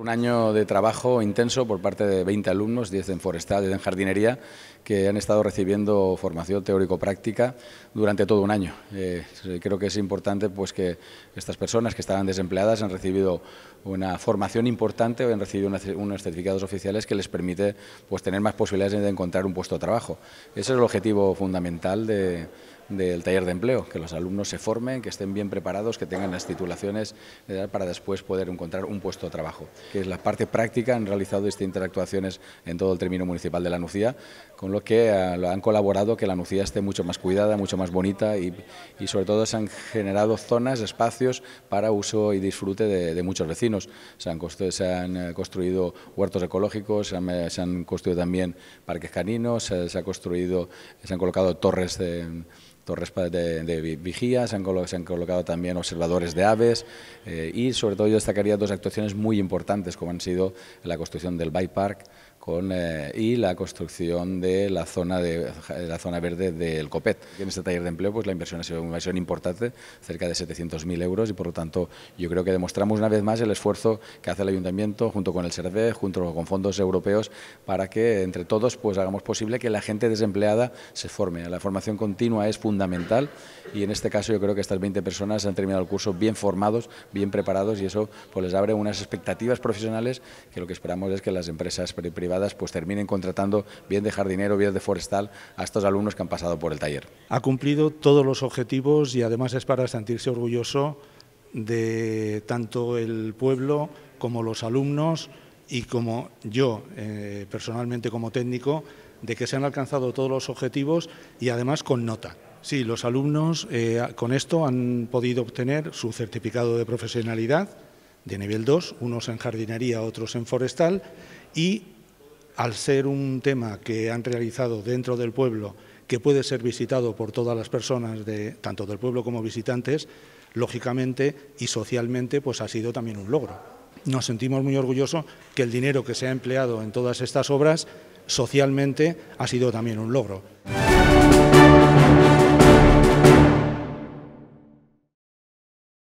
Un año de trabajo intenso por parte de 20 alumnos, 10 en forestal, 10 en jardinería, que han estado recibiendo formación teórico-práctica durante todo un año. Eh, creo que es importante pues, que estas personas que estaban desempleadas han recibido una formación importante o han recibido unos certificados oficiales que les permite pues, tener más posibilidades de encontrar un puesto de trabajo. Ese es el objetivo fundamental de, del taller de empleo, que los alumnos se formen, que estén bien preparados, que tengan las titulaciones para después poder encontrar un puesto de trabajo. Que es la parte práctica, han realizado distintas actuaciones en todo el término municipal de la Nucía, con lo que eh, han colaborado que la Nucía esté mucho más cuidada, mucho más bonita y, sobre todo se han generado zonas, espacios para uso y disfrute de, muchos vecinos. Se han, eh, construido, huertos ecológicos, eh, se han, construido también parques caninos, se, se, ha construido, se han colocado torres de torres de, vigía, se han, colocado, también observadores de aves eh, y sobre todo yo destacaría dos actuaciones muy importantes como han sido la construcción del bike park con, eh, y la construcción de la zona de, eh, la zona verde del COPET. En este taller de empleo pues la inversión ha sido una inversión importante, cerca de 700.000 euros y por lo tanto yo creo que demostramos una vez más el esfuerzo que hace el ayuntamiento junto con el serve junto con fondos europeos para que entre todos pues hagamos posible que la gente desempleada se forme. La formación continua es fundamental y en este caso yo creo que estas 20 personas han terminado el curso bien formados, bien preparados y eso pues les abre unas expectativas profesionales que lo que esperamos es que las empresas privadas pues terminen contratando, bien de jardinero, bien de forestal, a estos alumnos que han pasado por el taller. Ha cumplido todos los objetivos y además es para sentirse orgulloso de tanto el pueblo como los alumnos y como yo eh, personalmente como técnico de que se han alcanzado todos los objetivos y además con nota. Sí, los alumnos eh, con esto han podido obtener su certificado de profesionalidad de nivel 2, unos en jardinería, otros en forestal, y al ser un tema que han realizado dentro del pueblo, que puede ser visitado por todas las personas, tanto del pueblo como visitantes, lógicamente y socialmente, pues ha sido también un logro. Nos sentimos muy orgullosos que el dinero que se ha empleado en todas estas obras, socialmente, ha sido también un logro.